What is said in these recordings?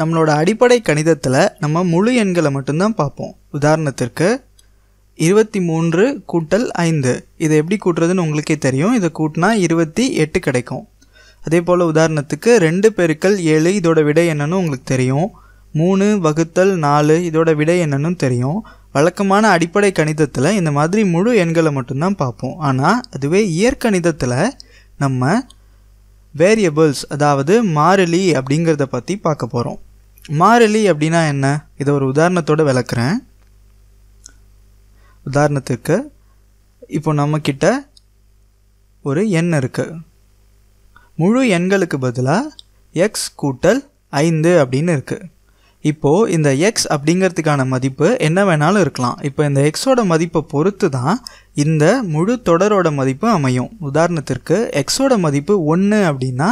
நம்மளோட அடிப்படை கணிதத்தில் நம்ம முழு எண்களை மட்டும்தான் பார்ப்போம் உதாரணத்திற்கு இருபத்தி மூன்று கூட்டல் ஐந்து இதை எப்படி கூட்டுறதுன்னு உங்களுக்கே தெரியும் இதை கூட்டினா இருபத்தி எட்டு கிடைக்கும் அதே போல் உதாரணத்துக்கு ரெண்டு பெருக்கல் ஏழு இதோட விடை என்னன்னு உங்களுக்கு தெரியும் மூணு வகுத்தல் நாலு இதோட விடை என்னன்னு தெரியும் வழக்கமான அடிப்படை கணிதத்தில் இந்த மாதிரி முழு எண்களை மட்டும்தான் பார்ப்போம் ஆனால் அதுவே இயற்கணிதத்தில் நம்ம வேரியபிள்ஸ் அதாவது மாறிலி அப்படிங்கிறத பற்றி பார்க்க போகிறோம் மாறிலி அப்படின்னா என்ன இதை ஒரு உதாரணத்தோடு விளக்குறேன் உதாரணத்துக்கு இப்போ நம்மக்கிட்ட ஒரு எண் இருக்குது முழு எண்களுக்கு பதிலாக எக்ஸ் கூட்டல் ஐந்து அப்படின்னு இருக்குது இப்போது இந்த எக்ஸ் அப்படிங்கிறதுக்கான மதிப்பு என்ன வேணாலும் இருக்கலாம் இப்போ இந்த எக்ஸோட மதிப்பை பொறுத்து தான் இந்த முழு தொடரோட மதிப்பு அமையும் உதாரணத்திற்கு எக்ஸோட மதிப்பு ஒன்று அப்படின்னா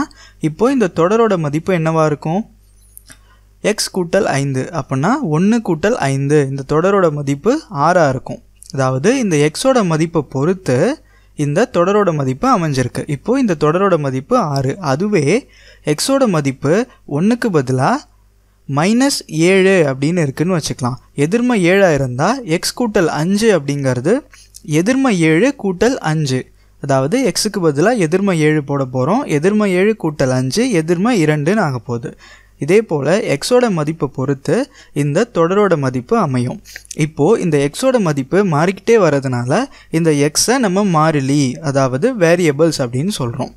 இப்போது இந்த தொடரோட மதிப்பு என்னவாக இருக்கும் எக்ஸ் கூட்டல் ஐந்து அப்படின்னா ஒன்று கூட்டல் ஐந்து இந்த தொடரோட மதிப்பு ஆறாக இருக்கும் அதாவது இந்த எக்ஸோட மதிப்பை பொறுத்து இந்த தொடரோட மதிப்பு அமைஞ்சிருக்கு இப்போது இந்த தொடரோட மதிப்பு ஆறு அதுவே எக்ஸோட மதிப்பு ஒன்றுக்கு பதிலாக மைனஸ் ஏழு அப்படின்னு இருக்குதுன்னு வச்சுக்கலாம் எதிர்மை ஏழாக இருந்தால் எக்ஸ் கூட்டல் அஞ்சு அப்படிங்கிறது எதிர்மை ஏழு கூட்டல் அஞ்சு அதாவது எக்ஸுக்கு பதிலாக எதிர்மை ஏழு போட போகிறோம் எதிர்மை ஏழு கூட்டல் அஞ்சு எதிர்மை இரண்டுன்னு ஆக போகுது இதே போல் எக்ஸோட மதிப்பை பொறுத்து இந்த தொடரோட மதிப்பு அமையும் இப்போது இந்த எக்ஸோட மதிப்பு மாறிக்கிட்டே வரதுனால இந்த எக்ஸை நம்ம மாறிலி அதாவது வேரியபிள்ஸ் அப்படின்னு சொல்கிறோம்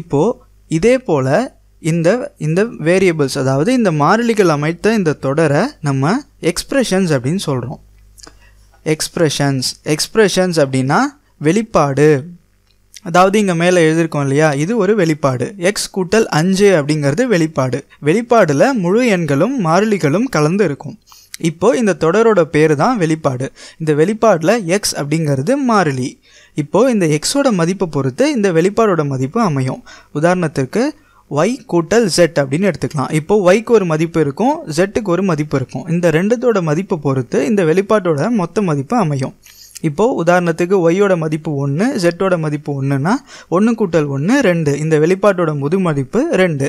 இப்போது இதே போல் இந்த இந்த வேரியபிள்ஸ் அதாவது இந்த மாறிலிகள் அமைத்த இந்த தொடரை நம்ம எக்ஸ்ப்ரெஷன்ஸ் அப்படின்னு சொல்கிறோம் எக்ஸ்ப்ரெஷன்ஸ் எக்ஸ்ப்ரெஷன்ஸ் அப்படின்னா வெளிப்பாடு அதாவது இங்கே மேலே எழுதியிருக்கோம் இல்லையா இது ஒரு வெளிப்பாடு எக்ஸ் கூட்டல் அஞ்சு அப்படிங்கிறது வெளிப்பாடு வெளிப்பாடில் முழு எண்களும் மாறிலிகளும் கலந்து இருக்கும் இப்போது இந்த தொடரோட பேர் தான் வெளிப்பாடு இந்த வெளிப்பாடில் எக்ஸ் அப்படிங்கிறது மாறிலி இப்போது இந்த எக்ஸோட மதிப்பை பொறுத்து இந்த வெளிப்பாடோட மதிப்பு அமையும் உதாரணத்திற்கு ஒய் கூட்டல் ஜெட் அப்படின்னு எடுத்துக்கலாம் இப்போ ஒய்க்கு ஒரு மதிப்பு இருக்கும் ஜெட்டுக்கு ஒரு மதிப்பு இருக்கும் இந்த ரெண்டுத்தோட மதிப்பை பொறுத்து இந்த வெளிப்பாட்டோட மொத்த மதிப்பு அமையும் இப்போது உதாரணத்துக்கு ஒய்யோட மதிப்பு ஒன்று ஜெட்டோட மதிப்பு ஒன்றுனா ஒன்று கூட்டல் ஒன்று ரெண்டு இந்த வெளிப்பாட்டோட முது மதிப்பு ரெண்டு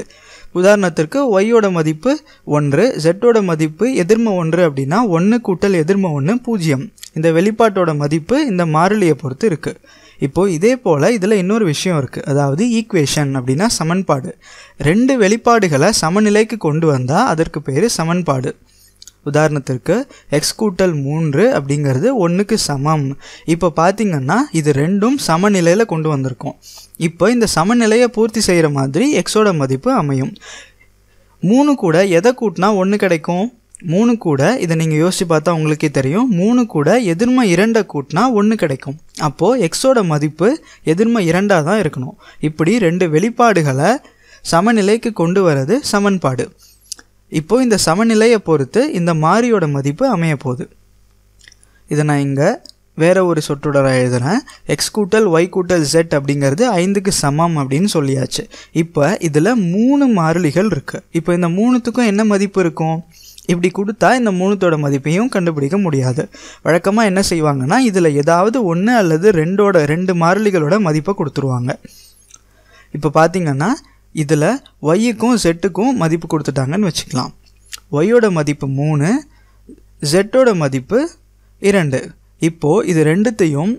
உதாரணத்திற்கு ஒய்யோட மதிப்பு ஒன்று ஜெட்டோட மதிப்பு எதிர்ம ஒன்று அப்படின்னா ஒன்று கூட்டல் எதிர்ம ஒன்று பூஜ்ஜியம் இந்த வெளிப்பாட்டோட மதிப்பு இந்த மாறிலியை பொறுத்து இருக்குது இப்போது இதே போல் இதில் இன்னொரு விஷயம் இருக்குது அதாவது ஈக்குவேஷன் அப்படின்னா சமன்பாடு ரெண்டு வெளிப்பாடுகளை சமநிலைக்கு கொண்டு வந்தால் அதற்கு பேர் சமன்பாடு உதாரணத்திற்கு எக்ஸ் கூட்டல் மூன்று அப்படிங்கிறது ஒன்றுக்கு சமம் இப்போ பார்த்திங்கன்னா இது ரெண்டும் சமநிலையில் கொண்டு வந்திருக்கோம் இப்போ இந்த சமநிலையை பூர்த்தி செய்கிற மாதிரி எக்ஸோட மதிப்பு அமையும் மூணு கூட எதை கூட்டினா ஒன்று கிடைக்கும் மூணு கூட இதை நீங்கள் யோசித்து பார்த்தா உங்களுக்கே தெரியும் மூணு கூட எதிர்மை இரண்டை கூட்டினா ஒன்று கிடைக்கும் அப்போது எக்ஸோட மதிப்பு எதிர்மை இரண்டாக தான் இருக்கணும் இப்படி ரெண்டு வெளிப்பாடுகளை சமநிலைக்கு கொண்டு வர்றது சமன்பாடு இப்போ இந்த சமநிலையை பொறுத்து இந்த மாறியோட மதிப்பு அமைய போகுது இதை நான் இங்கே வேற ஒரு சொற்றொடராக எழுதுகிறேன் எக்ஸ் கூட்டல் ஒய் கூட்டல் செட் அப்படிங்கிறது ஐந்துக்கு சமம் அப்படின்னு சொல்லியாச்சு இப்போ இதில் மூணு மாறிலிகள் இருக்குது இப்போ இந்த மூணுத்துக்கும் என்ன மதிப்பு இருக்கும் இப்படி கொடுத்தா இந்த மூணுத்தோட மதிப்பையும் கண்டுபிடிக்க முடியாது வழக்கமாக என்ன செய்வாங்கன்னா இதில் ஏதாவது ஒன்று அல்லது ரெண்டோட ரெண்டு மாறிலிகளோட மதிப்பை கொடுத்துருவாங்க இப்போ பார்த்தீங்கன்னா இதில் ஒய்யுக்கும் செட்டுக்கும் மதிப்பு கொடுத்துட்டாங்கன்னு வச்சுக்கலாம் ஒய்யோட மதிப்பு மூணு ஜெட்டோட மதிப்பு இரண்டு இப்போது இது ரெண்டுத்தையும்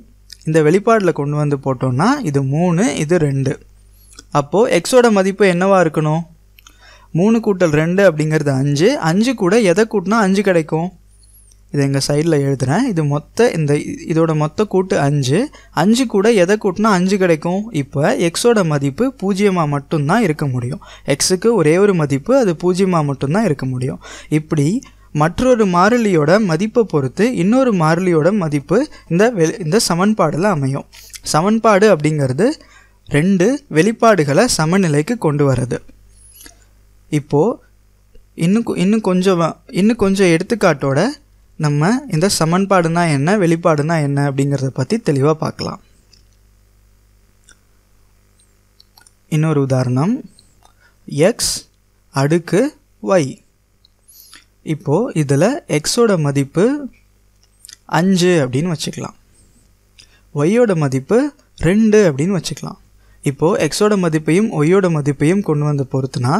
இந்த வெளிப்பாடில் கொண்டு வந்து போட்டோன்னா இது மூணு இது ரெண்டு அப்போது எக்ஸோட மதிப்பு என்னவாக இருக்கணும் மூணு கூட்டல் ரெண்டு அப்படிங்கிறது அஞ்சு அஞ்சு கூட எதை கூட்டினா அஞ்சு கிடைக்கும் இது எங்கள் சைடில் எழுதுகிறேன் இது மொத்த இந்த இதோட மொத்த கூட்டு அஞ்சு அஞ்சு கூட எதை கூட்டினா அஞ்சு கிடைக்கும் இப்போ எக்ஸோட மதிப்பு பூஜ்ஜியமாக மட்டும்தான் இருக்க முடியும் எக்ஸுக்கு ஒரே ஒரு மதிப்பு அது பூஜ்ஜியமாக மட்டும்தான் இருக்க முடியும் இப்படி மற்றொரு மாறிலியோட மதிப்பை பொறுத்து இன்னொரு மாறிலியோட மதிப்பு இந்த வெ இந்த சமன்பாடில் அமையும் சமன்பாடு அப்படிங்கிறது ரெண்டு வெளிப்பாடுகளை சமநிலைக்கு கொண்டு வர்றது இப்போது இன்னும் இன்னும் கொஞ்சம் இன்னும் கொஞ்சம் எடுத்துக்காட்டோட நம்ம இந்த சமன்பாடுனா என்ன வெளிப்பாடுனா என்ன அப்படிங்கிறத பற்றி தெளிவாக பார்க்கலாம் இன்னொரு உதாரணம் எக்ஸ் அடுக்கு ஒய் இப்போது இதில் எக்ஸோட மதிப்பு அஞ்சு அப்படின்னு வச்சுக்கலாம் ஒய்யோட மதிப்பு ரெண்டு அப்படின்னு வச்சுக்கலாம் இப்போது எக்ஸோட மதிப்பையும் ஒய்யோட மதிப்பையும் கொண்டு வந்து பொறுத்துனா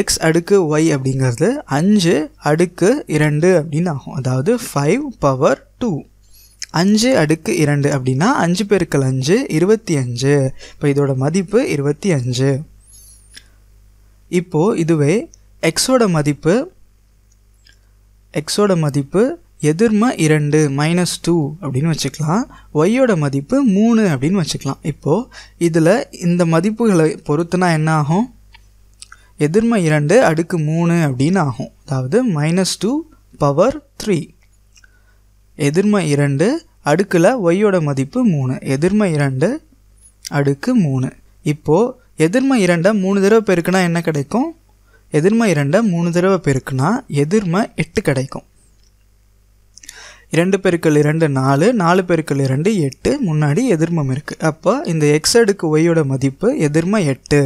எக்ஸ் அடுக்கு ஒய் அப்படிங்கிறது அஞ்சு அடுக்கு இரண்டு அப்படின்னு ஆகும் அதாவது ஃபைவ் பவர் டூ அஞ்சு அடுக்கு இரண்டு அப்படின்னா அஞ்சு பெருக்கள் அஞ்சு இருபத்தி அஞ்சு இப்போ இதோட மதிப்பு இருபத்தி அஞ்சு இப்போது இதுவே எக்ஸோட மதிப்பு எக்ஸோட மதிப்பு எதிர்ம இரண்டு மைனஸ் டூ அப்படின்னு வச்சுக்கலாம் ஒய்யோட மதிப்பு மூணு அப்படின்னு வச்சுக்கலாம் இப்போது இதில் இந்த மதிப்புகளை பொறுத்துனா என்ன ஆகும் எதிர்மை இரண்டு அடுக்கு மூணு அப்படின்னு ஆகும் அதாவது மைனஸ் டூ பவர் த்ரீ எதிர்மை இரண்டு அடுக்கில் ஒய்யோட மதிப்பு மூணு எதிர்மை இரண்டு அடுக்கு மூணு இப்போது எதிர்மை இரண்டை மூணு தடவை பெருக்குனா என்ன கிடைக்கும் எதிர்மை இரண்டை மூணு தடவை பெருக்குனா எதிர்மை எட்டு கிடைக்கும் இரண்டு பெருக்கள் இரண்டு நாலு நாலு பெருக்கள் இரண்டு எட்டு முன்னாடி எதிர்மம் இருக்குது அப்போ இந்த எக்ஸ் அடுக்கு ஒய்யோட மதிப்பு எதிர்மை எட்டு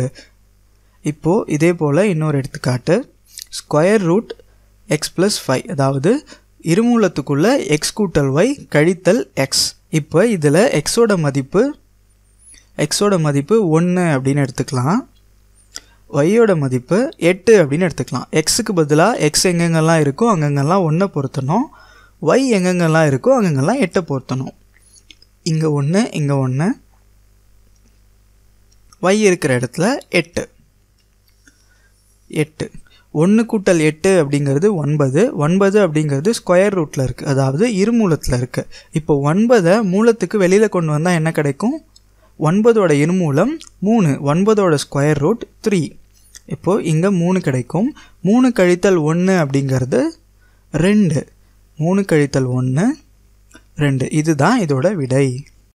இப்போது இதே போல் இன்னொரு எடுத்துக்காட்டு square root X plus five அதாவது இருமூலத்துக்குள்ளே எக்ஸ் கூட்டல் ஒய் கழித்தல் எக்ஸ் இப்போ இதில் எக்ஸோட மதிப்பு எக்ஸோட மதிப்பு ஒன்று அப்படின்னு எடுத்துக்கலாம் ஒய்யோட மதிப்பு எட்டு அப்படின்னு எடுத்துக்கலாம் எக்ஸுக்கு பதிலாக எக்ஸ் எங்கெங்கெல்லாம் இருக்கோ அங்கங்கெல்லாம் ஒன்றை பொருத்தணும் ஒய் எங்கெங்கெல்லாம் இருக்கோ அங்கங்கெல்லாம் எட்டை பொருத்தணும் இங்கே ஒன்று இங்கே ஒன்று ஒய் இருக்கிற இடத்துல எட்டு எட்டு ஒன்று கூட்டல் எட்டு அப்படிங்கிறது ஒன்பது ஒன்பது அப்படிங்கிறது ஸ்கொயர் ரூட்டில் இருக்குது அதாவது இருமூலத்தில் இருக்குது இப்போ ஒன்பதை மூலத்துக்கு வெளியில் கொண்டு வந்தால் என்ன கிடைக்கும் ஒன்பதோட இருமூலம் மூணு ஒன்பதோட ஸ்கொயர் ரூட் த்ரீ இப்போது இங்கே மூணு கிடைக்கும் மூணு கழித்தல் ஒன்று அப்படிங்கிறது ரெண்டு மூணு கழித்தல் ஒன்று ரெண்டு இதுதான் இதோட விடை